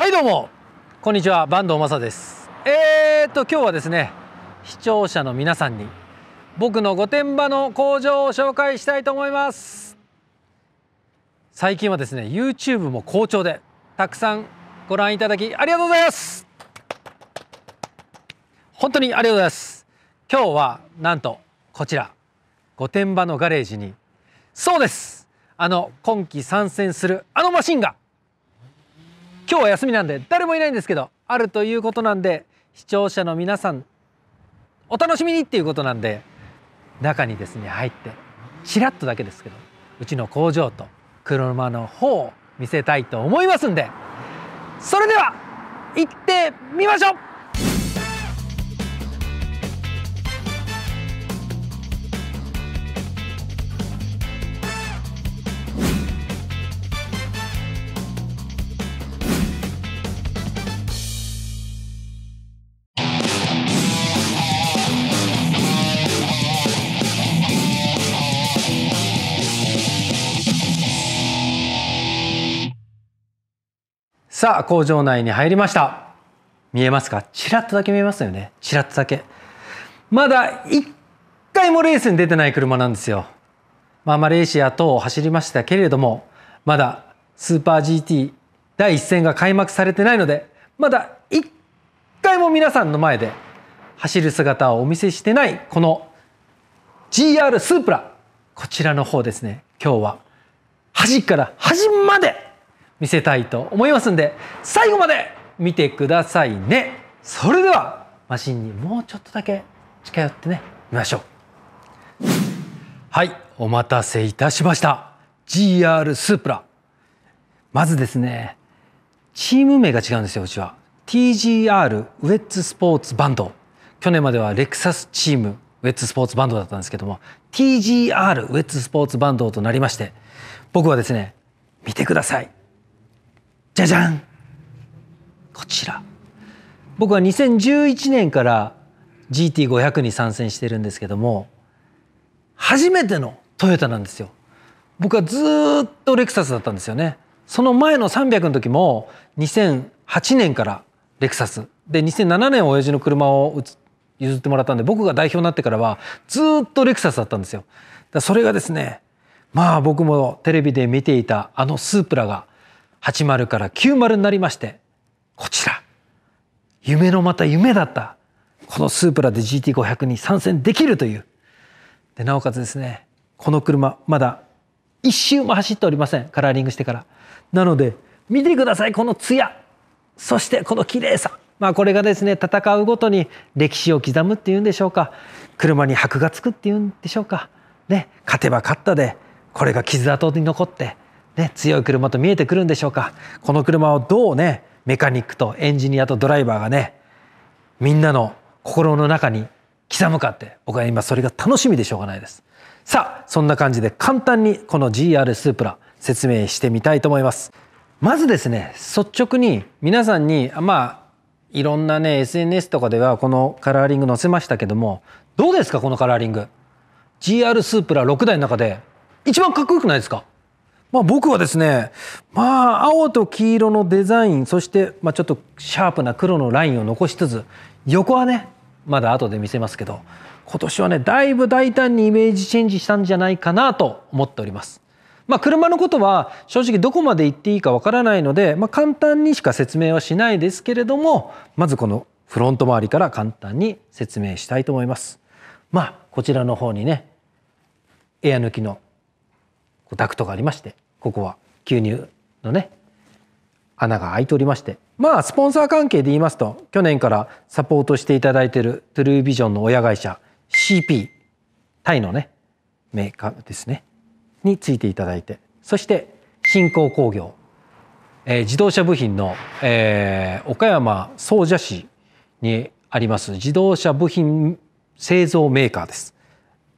はいどうもこんにちは坂東正ですえー、っと今日はですね視聴者の皆さんに僕の御殿場の工場を紹介したいと思います最近はですね YouTube も好調でたくさんご覧いただきありがとうございます本当にありがとうございます今日はなんとこちら御殿場のガレージにそうですあの今季参戦するあのマシンが今日は休みなんで誰もいないんですけどあるということなんで視聴者の皆さんお楽しみにっていうことなんで中にですね入ってちらっとだけですけどうちの工場と車の方を見せたいと思いますんでそれでは行ってみましょうさあ工場内に入りました見えますかちらっとだけ見えますよねちらっとだけまだ一回もレースに出てない車なんですよ、まあ、マレーシア等を走りましたけれどもまだスーパー GT 第1戦が開幕されてないのでまだ一回も皆さんの前で走る姿をお見せしてないこの GR スープラこちらの方ですね今日は端から端まで見せたいと思いますんで最後まで見てくださいねそれではマシンにもうちょっとだけ近寄ってねみましょうはいお待たせいたしました GR スープラまずですねチーム名が違うんですようちは TGR ウェッツスポーツバンド去年まではレクサスチームウェッツスポーツバンドだったんですけども TGR ウェッツスポーツバンドとなりまして僕はですね見てくださいじゃじゃんこちら僕は2011年から GT500 に参戦してるんですけども初めてのトヨタなんですよ僕はずっとレクサスだったんですよねその前の300の時も2008年からレクサスで2007年親父の車を譲ってもらったんで僕が代表になってからはずっとレクサスだったんですよだそれがですねまあ僕もテレビで見ていたあのスープラが80から90になりましてこちら夢のまた夢だったこのスープラで GT500 に参戦できるというでなおかつですねこの車まだ一周も走っておりませんカラーリングしてからなので見てくださいこのツヤそしてこの綺麗さまあこれがですね戦うごとに歴史を刻むっていうんでしょうか車に箔がつくっていうんでしょうかね勝てば勝ったでこれが傷跡に残ってね、強い車と見えてくるんでしょうかこの車をどうねメカニックとエンジニアとドライバーがねみんなの心の中に刻むかって僕は今それが楽しみでしょうがないですさあそんな感じで簡単にこの GR スープラ説明してみたいと思いますまずですね率直に皆さんにまあいろんなね SNS とかではこのカラーリング載せましたけどもどうですかこのカラーリング GR スープラ6台の中で一番かっこよくないですかまあ、僕はですね、まあ、青と黄色のデザインそして、まあ、ちょっとシャープな黒のラインを残しつつ横はねまだ後で見せますけど今年はねだいぶ大胆にイメージチェンジしたんじゃないかなと思っております。まあ、車のことは正直どこまで言っていいかわからないので、まあ、簡単にしか説明はしないですけれどもまずこのフロント周りから簡単に説明したいと思います。まあ、こちらの方にねエア抜きのダクトがありましてここは吸入のね穴が開いておりましてまあスポンサー関係で言いますと去年からサポートしていただいているトゥルービジョンの親会社 CP タイのねメーカーですねについていただいてそして新興工業、えー、自動車部品の、えー、岡山総社市にあります自動車部品製造メーカーです。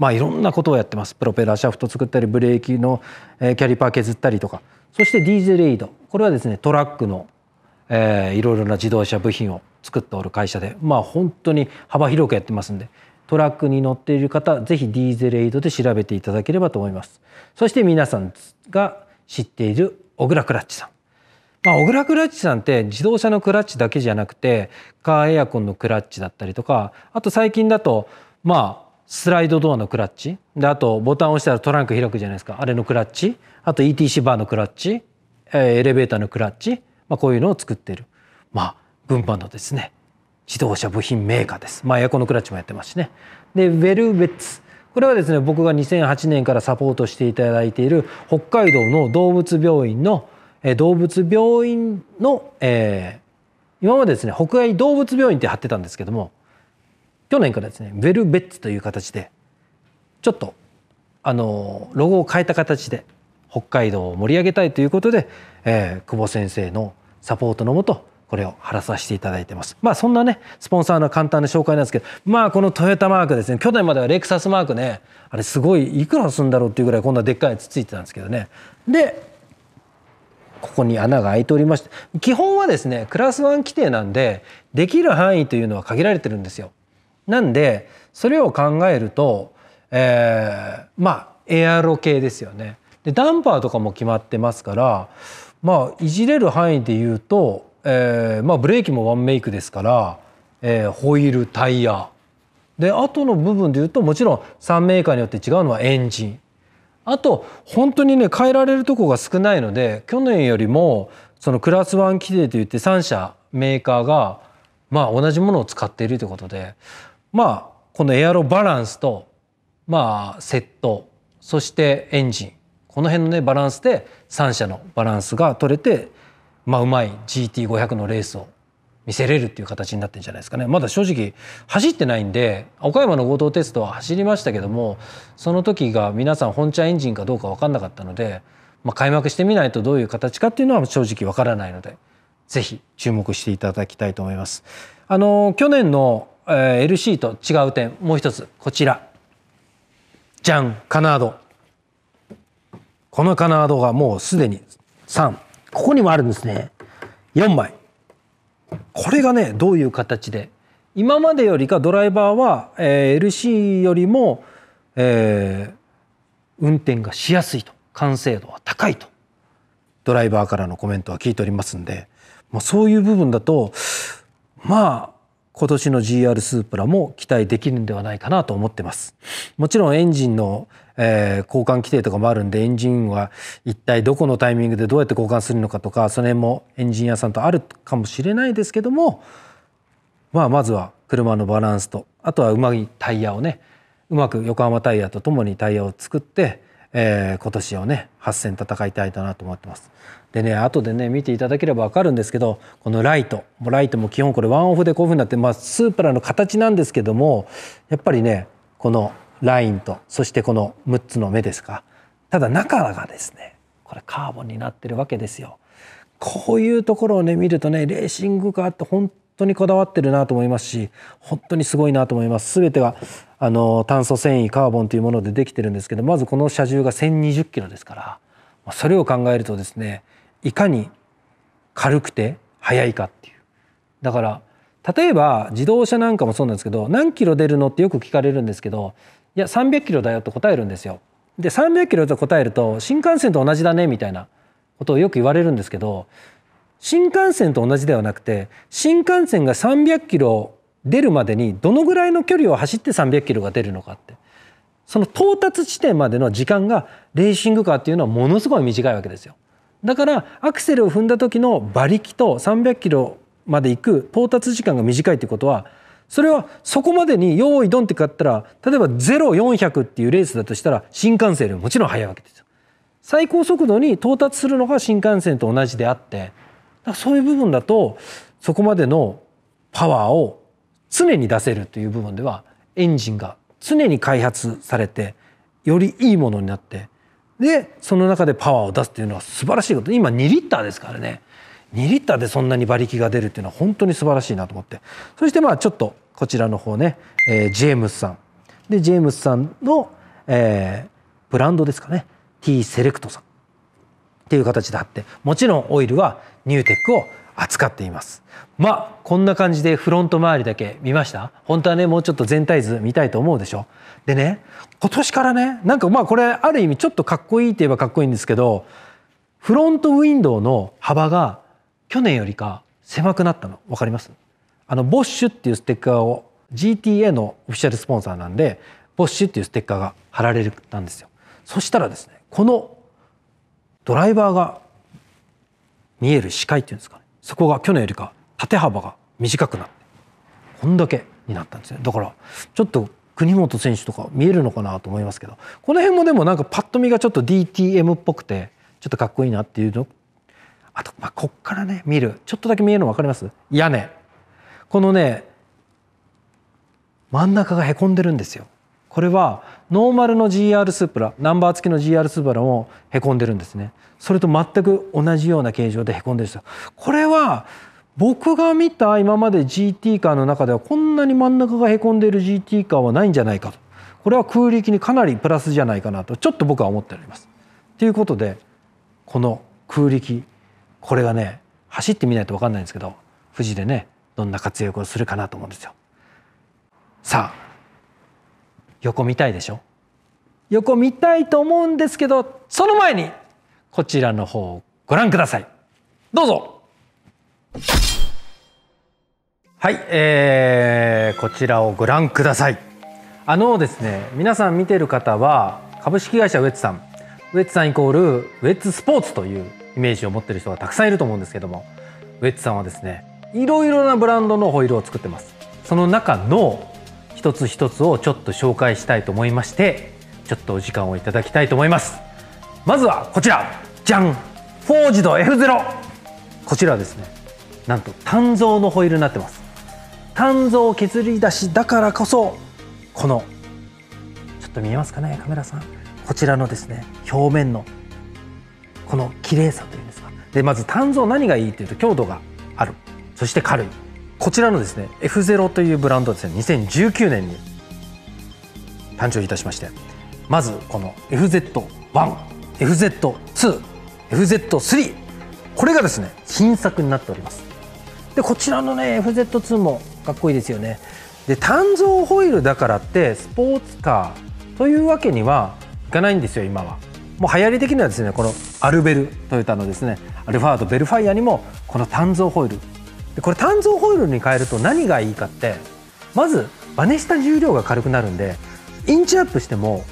まあ、いろんなことをやってますプロペラシャフト作ったりブレーキの、えキャリパー削ったりとかそしてディーゼルエイドこれはですねトラックの、えー、いろいろな自動車部品を作っておる会社でまあ本当に幅広くやってますんでトラックに乗っている方ぜひディーゼルエイドで調べていただければと思いますそして皆さんが知っている小倉クラッチさんまあ、小倉クラッチさんって自動車のクラッチだけじゃなくてカーエアコンのクラッチだったりとかあと最近だとまあスライドドアのクラッチであとボタンを押したらトランク開くじゃないですかあれのクラッチあと ETC バーのクラッチエレベーターのクラッチ、まあ、こういうのを作っている、まあ、群馬のですね自動車部品メーカーです、まあ、エアコンのクラッチもやってますしねでウェルベッツこれはですね僕が2008年からサポートしていただいている北海道の動物病院の動物病院の、えー、今までですね北海動物病院って貼ってたんですけども去年からですねベルベッツという形でちょっとあのロゴを変えた形で北海道を盛り上げたいということで、えー、久保先生のサポートのもとこれを貼らさせていただいてます。まあそんなねスポンサーの簡単な紹介なんですけどまあこのトヨタマークですね去年まではレクサスマークねあれすごいいくらするんだろうっていうぐらいこんなでっかいやつついてたんですけどねでここに穴が開いておりまして基本はですねクラス1規定なんでできる範囲というのは限られてるんですよ。なんでそれを考えると、えー、まあエアロ系ですよね。でダンパーとかも決まってますからまあいじれる範囲で言うと、えー、まあ、ブレーキもワンメイクですから、えー、ホイールタイヤで後の部分で言うともちろん3メーカーによって違うのはエンジンあと本当にね変えられるとこが少ないので去年よりもそのクラスワン規定といって3社メーカーがまあ同じものを使っているということでまあこのエアロバランスとまあセットそしてエンジンこの辺のねバランスで3車のバランスが取れてまあうまい GT500 のレースを見せれるっていう形になってるんじゃないですかねまだ正直走ってないんで岡山の合同テストは走りましたけどもその時が皆さん本茶エンジンかどうか分かんなかったので、まあ、開幕してみないとどういう形かっていうのは正直分からないので是非注目していただきたいと思います。あの去年のえー、LC と違う点もう一つこちらじゃんカナードこのカナードがもうすでに3ここにもあるんですね4枚これがねどういう形で今までよりかドライバーは、えー、LC よりも、えー、運転がしやすいと完成度は高いとドライバーからのコメントは聞いておりますんで、まあ、そういう部分だとまあ今年の GR スープラも期待できるんではないかなと思ってます。もちろんエンジンの、えー、交換規定とかもあるんでエンジンは一体どこのタイミングでどうやって交換するのかとかその辺もエンジニアさんとあるかもしれないですけども、まあ、まずは車のバランスとあとはうまいタイヤをねうまく横浜タイヤとともにタイヤを作って、えー、今年をね8戦戦いたいなと思ってます。でね後でね見ていただければ分かるんですけどこのライトライトも基本これワンオフでこういうふうになって、まあ、スープラの形なんですけどもやっぱりねこのラインとそしてこの6つの目ですかただ中がですねこれカーボンになってるわけですよ。こういうところをね見るとねレーシングカーって本当にこだわってるなと思いますし本当にすごいなと思います。全てがあの炭素繊維カーボンというものでできてるんですけどまずこの車重が1 0 2 0キロですから。それを考えるとですねいかに軽くて速いかっていうだから例えば自動車なんかもそうなんですけど何キロ出るのってよく聞かれるんですけどいや300キロだよと答えるんですよ。で300キロと答えると新幹線と同じだねみたいなことをよく言われるんですけど新幹線と同じではなくて新幹線が300キロ出るまでにどのぐらいの距離を走って300キロが出るのかってその到達地点までの時間がレーシングカーっていうのはものすごい短いわけですよ。だからアクセルを踏んだ時の馬力と300キロまで行く到達時間が短いってことはそれはそこまでに用意ドンって買ったら例えば0400っていうレースだとしたら新幹線よりもちろん速いわけですよ。最高速度に到達するのが新幹線と同じであってそういう部分だとそこまでのパワーを常に出せるという部分ではエンジンが常に開発されてよりいいものになってでその中でパワーを出すっていうのは素晴らしいこと今2リッターですからね2リッターでそんなに馬力が出るっていうのは本当に素晴らしいなと思ってそしてまあちょっとこちらの方ね、えー、ジェームスさんでジェームスさんの、えー、ブランドですかね T セレクトさんっていう形であってもちろんオイルはニューテックを扱っていますまあこんな感じでフロント周りだけ見ました本当はねもうちょっと全体図見たいと思うでしょでね今年からねなんかまあこれある意味ちょっとかっこいいって言えばかっこいいんですけどフロントウィンドウの幅が去年よりか狭くなったの分かりますあのボッシュっていうステッカーを GTA のオフィシャルスポンサーなんでボッシュっていうステッカーが貼られるたんですよそしたらですねこのドライバーが見える視界っていうんですかそこが去年よりか縦幅が短くなってこんだけになったんですねだからちょっと国本選手とか見えるのかなと思いますけどこの辺もでもなんかパッと見がちょっと DTM っぽくてちょっとかっこいいなっていうのあとまあこっからね見るちょっとだけ見えるの分かります屋根このね真ん中がへこんでるんですよこれはノーマルの GR スープラナンバー付きの GR スープラもへこんでるんですねそれと全く同じような形状でへこんでるんですこれは僕が見た今まで GT カーの中ではこんなに真ん中がへこんでいる GT カーはないんじゃないかとこれは空力にかなりプラスじゃないかなとちょっと僕は思っております。ということでこの空力これがね走ってみないと分かんないんですけど富士でねどんな活躍をするかなと思うんですよ。さあ横見たいでしょ横見たいと思うんですけどその前にこちらの方をご覧くださいどうぞはい、えー、こちらをご覧くださいあのですね皆さん見てる方は株式会社ウェッツさんウェッツさんイコールウェッツスポーツというイメージを持ってる人がたくさんいると思うんですけどもウェッツさんはですねいろいろなブランドのホイールを作ってますその中の一つ一つをちょっと紹介したいと思いましてちょっとお時間をいただきたいと思いますまずはこちらじゃんフォージド F0 こちらはですねなんと単造のホイールになってます単造削り出しだからこそこのちょっと見えますかねカメラさんこちらのですね表面のこの綺麗さというんですかでまず単造何がいいっていうと強度があるそして軽いこちらのですね F0 というブランドですね2019年に誕生いたしましてまずこの FZ1FZ2FZ3 これがですね新作になっておりますでこちらのね FZ2 もかっこいいですよねで単造ホイールだからってスポーツカーというわけにはいかないんですよ今はもう流行り的にはですねこのアルベルトヨタのですねアルファードベルファイアにもこの単造ホイールでこれ炭造ホイールに変えると何がいいかってまずバネした重量が軽くなるんでインチアップしても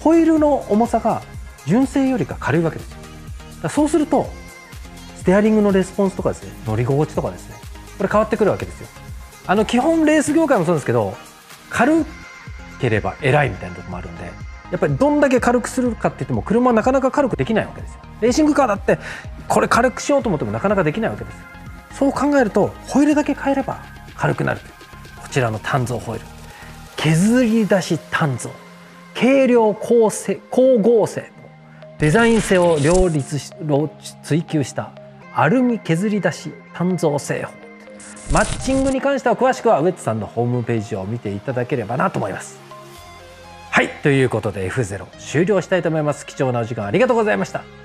ホイールの重さが純正よりか軽いわけですよそうするとステアリングのレスポンスとかですね乗り心地とかですねこれ変わってくるわけですよあの基本レース業界もそうですけど軽ければ偉いみたいなとこもあるんでやっぱりどんだけ軽くするかって言っても車はなかなか軽くできないわけですよレーシングカーだってこれ軽くしようと思ってもなかなかできないわけですよそう考えるとホイールだけ変えれば軽くなるこちらの鍛造ホイール削り出し鍛造軽量光性光合成のデザイン性を両立し追求したアルミ削り出し鍛造製法マッチングに関しては詳しくはウェッツさんのホームページを見ていただければなと思いますはいということで F0 終了したいと思います貴重なお時間ありがとうございました